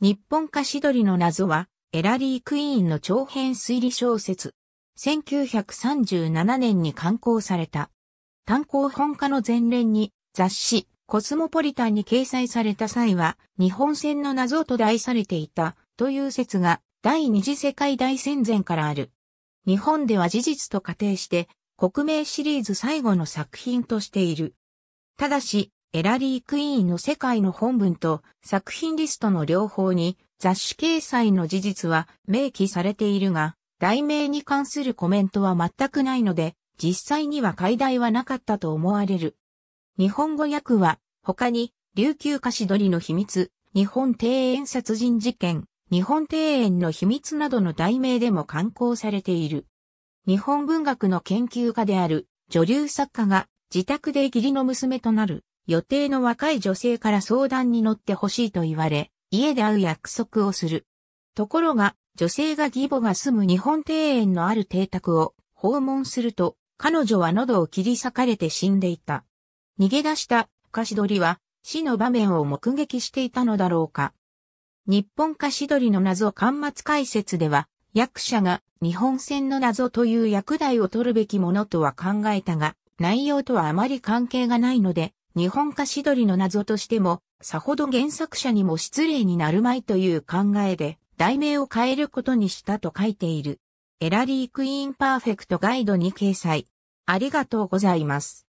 日本菓子鳥の謎は、エラリー・クイーンの長編推理小説。1937年に刊行された。単行本化の前年に雑誌コスモポリタンに掲載された際は日本戦の謎と題されていたという説が第二次世界大戦前からある。日本では事実と仮定して国名シリーズ最後の作品としている。ただし、エラリー・クイーンの世界の本文と作品リストの両方に雑誌掲載の事実は明記されているが、題名に関するコメントは全くないので、実際には解題はなかったと思われる。日本語訳は、他に、琉球菓子取りの秘密、日本庭園殺人事件、日本庭園の秘密などの題名でも刊行されている。日本文学の研究家である女流作家が自宅で義理の娘となる予定の若い女性から相談に乗ってほしいと言われ、家で会う約束をする。ところが、女性が義母が住む日本庭園のある邸宅を訪問すると、彼女は喉を切り裂かれて死んでいた。逃げ出したカシドリは死の場面を目撃していたのだろうか。日本カシドリの謎巻末解説では、役者が日本戦の謎という役題を取るべきものとは考えたが、内容とはあまり関係がないので、日本化しどりの謎としても、さほど原作者にも失礼になるまいという考えで、題名を変えることにしたと書いている。エラリークイーンパーフェクトガイドに掲載。ありがとうございます。